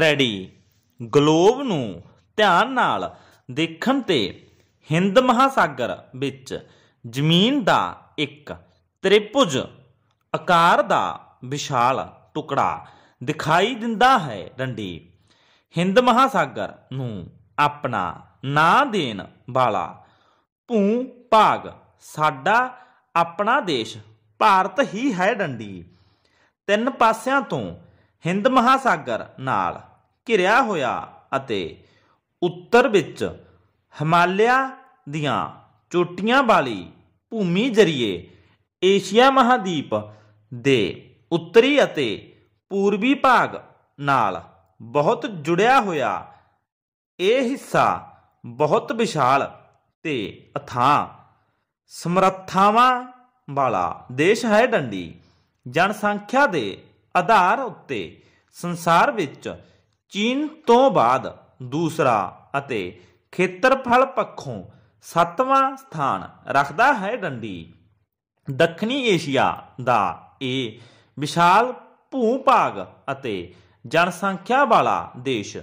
ready globe ਨੂੰ ਧਿਆਨ ਨਾਲ ਦੇਖਣ ਤੇ ਹਿੰਦ ਮਹਾਸਾਗਰ ਵਿੱਚ ਜ਼ਮੀਨ ਦਾ ਇੱਕ ਤ੍ਰਿਭੁਜ ਆਕਾਰ ਦਾ ਵਿਸ਼ਾਲ ਟੁਕੜਾ ਦਿਖਾਈ ਦਿੰਦਾ ਹੈ ਡੰਡੀ ਹਿੰਦ ਮਹਾਸਾਗਰ ਨੂੰ ਆਪਣਾ ਨਾਂ ਦੇਣ ਵਾਲਾ ਭੂ ਭਾਗ ਸਾਡਾ ਆਪਣਾ ਦੇਸ਼ ਭਾਰਤ ਹੀ ਹੈ ਡੰਡੀ ਤਿੰਨ ਪਾਸਿਆਂ ਤੋਂ ਹਿੰਦ ਮਹਾਸਾਗਰ ਨਾਲ ਘਿਰਿਆ ਹੋਇਆ ਅਤੇ ਉੱਤਰ ਵਿੱਚ ਹਿਮਾਲਿਆ ਦੀਆਂ ਚੋਟੀਆਂ ਵਾਲੀ ਭੂਮੀ ਜਰੀਏ ਏਸ਼ੀਆ ਮਹਾਦੀਪ ਦੇ ਉੱਤਰੀ ਅਤੇ ਪੂਰਬੀ ਭਾਗ ਨਾਲ ਬਹੁਤ ਜੁੜਿਆ ਹੋਇਆ ਇਹ ਹਿੱਸਾ ਬਹੁਤ ਵਿਸ਼ਾਲ ਤੇ ਅਥਾਹ ਸਮਰੱਥਾਵਾਂ ਵਾਲਾ ਦੇਸ਼ ਹੈ ਡੰਡੀ ਜਨਸੰਖਿਆ ਦੇ ਆਧਾਰ ਉੱਤੇ ਸੰਸਾਰ ਵਿੱਚ ਚੀਨ ਤੋਂ ਬਾਅਦ ਦੂਸਰਾ ਅਤੇ ਖੇਤਰਫਲ ਪੱਖੋਂ ਸੱਤਵਾਂ ਸਥਾਨ ਰੱਖਦਾ ਹੈ ਡੰਡੀ ਦੱਖਣੀ ਏਸ਼ੀਆ ਦਾ ਇਹ ਵਿਸ਼ਾਲ ਭੂਭਾਗ ਅਤੇ ਜਨਸੰਖਿਆ ਵਾਲਾ ਦੇਸ਼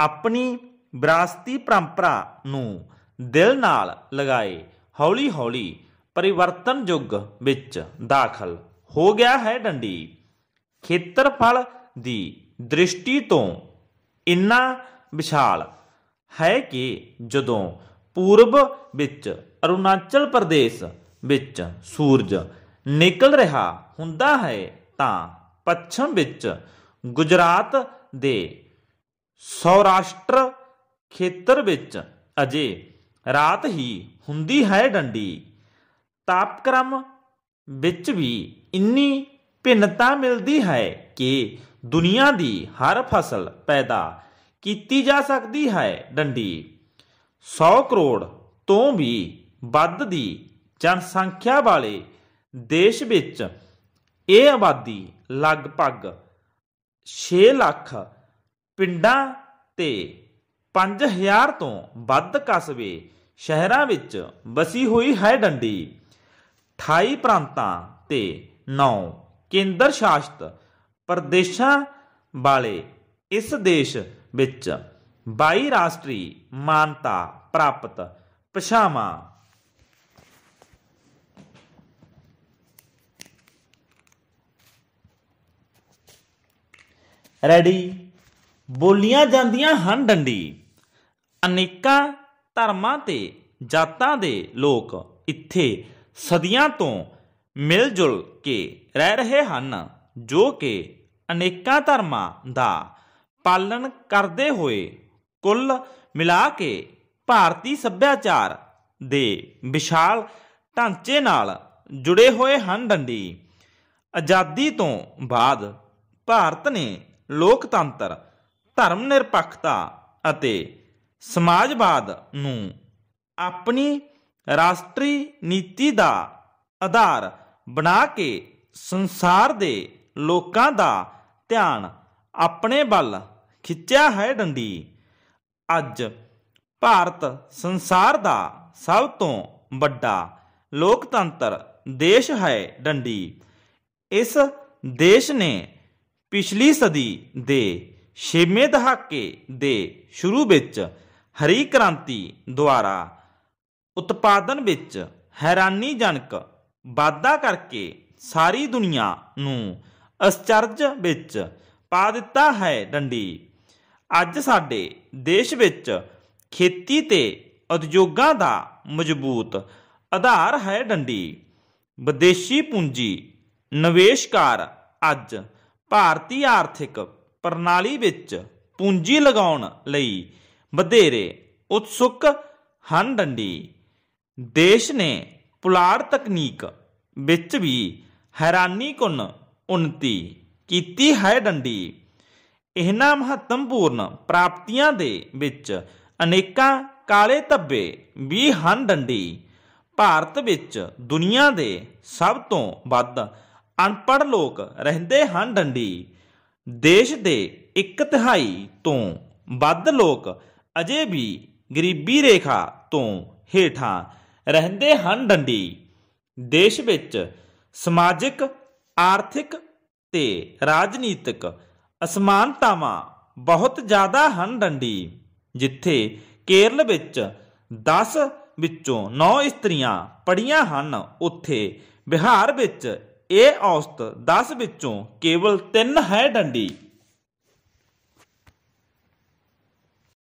ਆਪਣੀ ਵਿਰਾਸਤੀ ਪਰੰਪਰਾ ਨੂੰ ਦਿਲ ਨਾਲ ਲਗਾਏ ਹੌਲੀ-ਹੌਲੀ ਪਰਿਵਰਤਨ ਯੁੱਗ ਵਿੱਚ ਦਾਖਲ ਹੋ ਗਿਆ ਹੈ ਡੰਡੀ ਖੇਤਰਫਲ ਦੀ ਦ੍ਰਿਸ਼ਟੀ ਤੋਂ ਇੰਨਾ ਵਿਸ਼ਾਲ ਹੈ ਕਿ ਜਦੋਂ ਪੂਰਬ ਵਿੱਚ ਅਰੁਣਾਚਲ ਪ੍ਰਦੇਸ਼ ਵਿੱਚ ਸੂਰਜ ਨਿਕਲ ਰਿਹਾ ਹੁੰਦਾ ਹੈ ਤਾਂ ਪੱਛਮ ਵਿੱਚ ਗੁਜਰਾਤ ਦੇ ਸੌਰਾਸ਼ਟਰ ਖੇਤਰ ਵਿੱਚ ਅਜੇ ਰਾਤ ਹੀ ਹੁੰਦੀ ਹੈ ਡੰਡੀ ਤਾਪਕ੍ਰਮ ਵਿੱਚ ਵੀ ਇੰਨੀ ਭਿੰਨਤਾ ਮਿਲਦੀ ਹੈ ਕਿ ਦੁਨੀਆ ਦੀ ਹਰ ਫਸਲ ਪੈਦਾ ਕੀਤੀ ਜਾ ਸਕਦੀ ਹੈ ਡੰਡੀ 100 ਕਰੋੜ ਤੋਂ ਵੀ ਵੱਧ ਦੀ ਜਨਸੰਖਿਆ ਵਾਲੇ ਦੇਸ਼ ਵਿੱਚ ਇਹ ਆਬਾਦੀ ਲਗਭਗ 6 ਲੱਖ ਪਿੰਡਾਂ ਤੇ 5000 ਤੋਂ ਵੱਧ ਕਸਬੇ ਸ਼ਹਿਰਾਂ ਵਿੱਚ ਵਸੀ ਹੋਈ ਹੈ ਡੰਡੀ 28 ਪ੍ਰਾਂਤਾਂ ਤੇ 9 ਕੇਂਦਰ ਸ਼ਾਸਿਤ ਪ੍ਰਦੇਸ਼ਾਂ ਵਾਲੇ ਇਸ ਦੇਸ਼ ਵਿੱਚ 22 ਰਾਸ਼ਟਰੀ ਮਾਨਤਾ ਪ੍ਰਾਪਤ ਪਛਾਵਾ ਰੈਡੀ ਬੋਲੀਆਂ ਜਾਂਦੀਆਂ ਹਨ ਡੰਡੀ ਅਨੇਕਾਂ ਧਰਮਾਂ ਤੇ ਜਾਤਾਂ ਦੇ ਲੋਕ ਇੱਥੇ ਸਦੀਆਂ ਤੋਂ ਮਿਲ ਜੁਲ ਕੇ ਰਹਿ ਰਹੇ ਹਨ ਜੋ ਕਿ ਅਨੇਕਾਂ ਧਰਮਾਂ ਦਾ ਪਾਲਣ ਕਰਦੇ ਹੋਏ ਕੁੱਲ ਮਿਲਾ ਕੇ ਭਾਰਤੀ ਸੱਭਿਆਚਾਰ ਦੇ ਵਿਸ਼ਾਲ ਢਾਂਚੇ ਨਾਲ ਜੁੜੇ ਹੋਏ ਹਨ ਡੰਡੀ ਆਜ਼ਾਦੀ ਤੋਂ ਬਾਅਦ ਭਾਰਤ ਨੇ ਲੋਕਤੰਤਰ ਧਰਮ ਨਿਰਪੱਖਤਾ ਅਤੇ ਸਮਾਜਵਾਦ ਨੂੰ ਆਪਣੀ ਰਾਸ਼ਟਰੀ ਨੀਤੀ ਦਾ ਆਧਾਰ ਬਣਾ ਕੇ ਸੰਸਾਰ ਦੇ ਲੋਕਾਂ ਦਾ ਧਿਆਨ ਆਪਣੇ ਵੱਲ ਖਿੱਚਿਆ ਹੈ ਡੰਡੀ ਅੱਜ ਭਾਰਤ ਸੰਸਾਰ ਦਾ ਸਭ ਤੋਂ ਵੱਡਾ ਲੋਕਤੰਤਰ ਦੇਸ਼ ਹੈ ਡੰਡੀ ਇਸ ਦੇਸ਼ ਨੇ ਪਿਛਲੀ ਸਦੀ ਦੇ ਛੇਵੇਂ ਦਹਾਕੇ ਦੇ ਸ਼ੁਰੂ ਵਿੱਚ ਹਰੀ ਕ੍ਰਾਂਤੀ ਦੁਆਰਾ ਉਤਪਾਦਨ ਵਿੱਚ ਹੈਰਾਨੀਜਨਕ ਵਾਅਦਾ ਕਰਕੇ ਸਾਰੀ ਦੁਨੀਆ ਨੂੰ ਅਸਚਰਜ ਵਿੱਚ ਪਾ ਦਿੱਤਾ ਹੈ ਡੰਡੀ ਅੱਜ ਸਾਡੇ ਦੇਸ਼ ਵਿੱਚ ਖੇਤੀ ਤੇ ਉਦਯੋਗਾਂ ਦਾ ਮਜ਼ਬੂਤ ਆਧਾਰ ਹੈ ਡੰਡੀ ਵਿਦੇਸ਼ੀ ਪੂੰਜੀ ਨਿਵੇਸ਼ਕਾਰ ਅੱਜ ਭਾਰਤੀ ਆਰਥਿਕ ਪ੍ਰਣਾਲੀ ਵਿੱਚ ਪੂੰਜੀ ਲਗਾਉਣ ਲਈ ਵਧੇਰੇ ਉਤਸੁਕ ਹਨ ਡੰਡੀ ਦੇਸ਼ ਨੇ ਪੁਲਾੜ ਤਕਨੀਕ ਵਿੱਚ ਵੀ ਹੈਰਾਨੀ ਕੁਨ ਉਨਤੀ ਕੀਤੀ ਹੈ ਡੰਡੀ ਇਹਨਾਂ ਮਹੱਤਵਪੂਰਨ ਪ੍ਰਾਪਤੀਆਂ ਦੇ ਵਿੱਚ ਅਨੇਕਾਂ ਕਾਲੇ ਧੱਬੇ ਵੀ ਹਨ ਡੰਡੀ ਭਾਰਤ ਵਿੱਚ ਦੁਨੀਆ ਦੇ ਸਭ ਤੋਂ ਵੱਧ ਅਨਪੜ ਲੋਕ ਰਹਿੰਦੇ ਹਨ ਡੰਡੀ ਦੇਸ਼ ਦੇ ਇੱਕ ਤਿਹਾਈ ਤੋਂ ਵੱਧ ਲੋਕ ਅਜੇ ਵੀ ਗਰੀਬੀ ਰੇਖਾ ਤੋਂ ਹੇਠਾਂ ਰਹਿੰਦੇ ਹਨ ਡੰਡੀ ਦੇਸ਼ ਵਿੱਚ ਸਮਾਜਿਕ ਆਰਥਿਕ ਤੇ ਰਾਜਨੀਤਿਕ ਅਸਮਾਨਤਾਵਾਂ ਬਹੁਤ ਜ਼ਿਆਦਾ ਹਨ ਡੰਡੀ ਜਿੱਥੇ ਕੇਰਲ ਵਿੱਚ 10 ਵਿੱਚੋਂ 9 ਇਸਤਰੀਆਂ ਪੜੀਆਂ ਹਨ ਉੱਥੇ ਬਿਹਾਰ ਵਿੱਚ ਇਹ ਔਸਤ 10 ਵਿੱਚੋਂ ਕੇਵਲ 3 ਹੈ ਡੰਡੀ